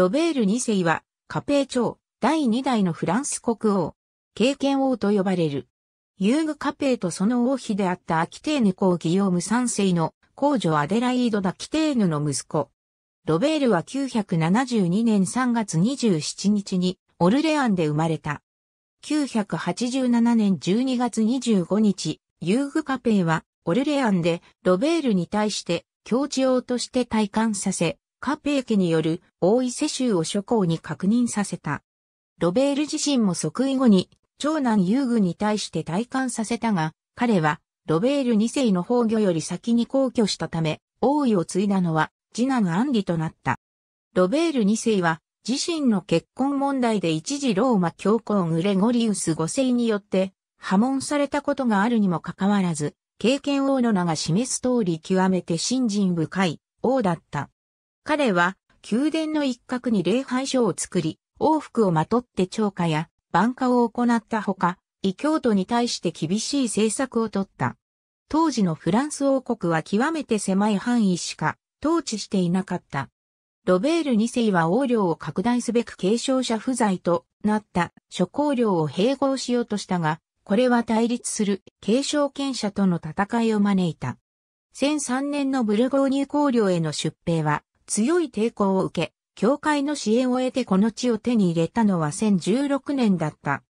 ロベール2世は、カペー朝、第2代のフランス国王、経験王と呼ばれる。ユーグ・カペーとその王妃であったアキテーヌ公ギヨーム3世の公女アデライード・ダ・キテーヌの息子。ロベールは972年3月27日にオルレアンで生まれた。987年12月25日、ユーグ・カペーはオルレアンでロベールに対して教地王として退官させ、カペー家による大伊勢州を諸侯に確認させた。ロベール自身も即位後に長男遊軍に対して退官させたが、彼はロベール二世の崩御より先に皇居したため、王位を継いだのは次男アンリとなった。ロベール二世は自身の結婚問題で一時ローマ教皇グレゴリウス五世によって破門されたことがあるにもかかわらず、経験王の名が示す通り極めて信心深い王だった。彼は宮殿の一角に礼拝所を作り、王服をまとって超過や晩夏を行ったほか、異教徒に対して厳しい政策をとった。当時のフランス王国は極めて狭い範囲しか統治していなかった。ロベール2世は王領を拡大すべく継承者不在となった諸侯領を併合しようとしたが、これは対立する継承権者との戦いを招いた。1003年のブルゴーニュ公領への出兵は、強い抵抗を受け、教会の支援を得てこの地を手に入れたのは1016年だった。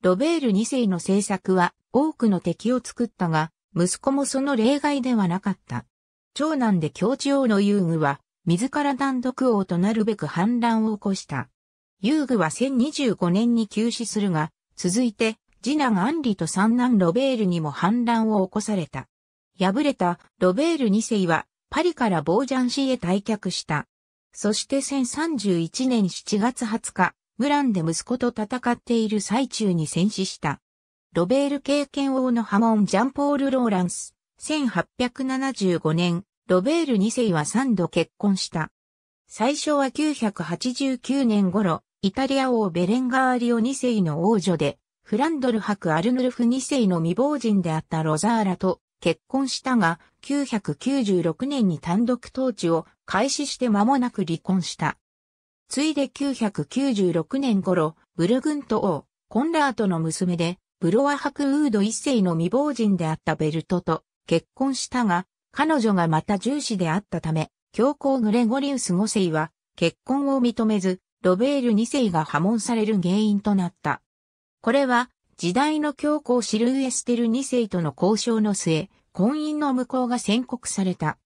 ロベール2世の政策は多くの敵を作ったが、息子もその例外ではなかった。長男で教治王の遊具は、自ら単独王となるべく反乱を起こした。遊具は1025年に休止するが、続いて、次男アンリと三男ロベールにも反乱を起こされた。敗れたロベール2世はパリからボージャンシーへ退却した。そして1031年7月20日、ムランで息子と戦っている最中に戦死した。ロベール経験王の波紋ジャンポール・ローランス、1875年、ロベール2世は3度結婚した。最初は989年頃、イタリア王ベレンガーリオ2世の王女で、フランドル博アルヌルフ2世の未亡人であったロザーラと結婚したが、996年に単独統治を開始して間もなく離婚した。ついで996年頃、ブルグント王、コンラートの娘で、ブロワク・ウード一世の未亡人であったベルトと結婚したが、彼女がまた重視であったため、教皇グレゴリウス5世は結婚を認めず、ロベール2世が破門される原因となった。これは時代の教皇シルエステル2世との交渉の末、婚姻の無効が宣告された。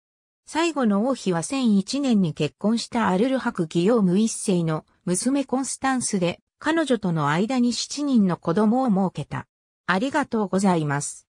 最後の王妃は1001年に結婚したアルルハク・ギヨーム1世の娘コンスタンスで彼女との間に7人の子供を設けた。ありがとうございます。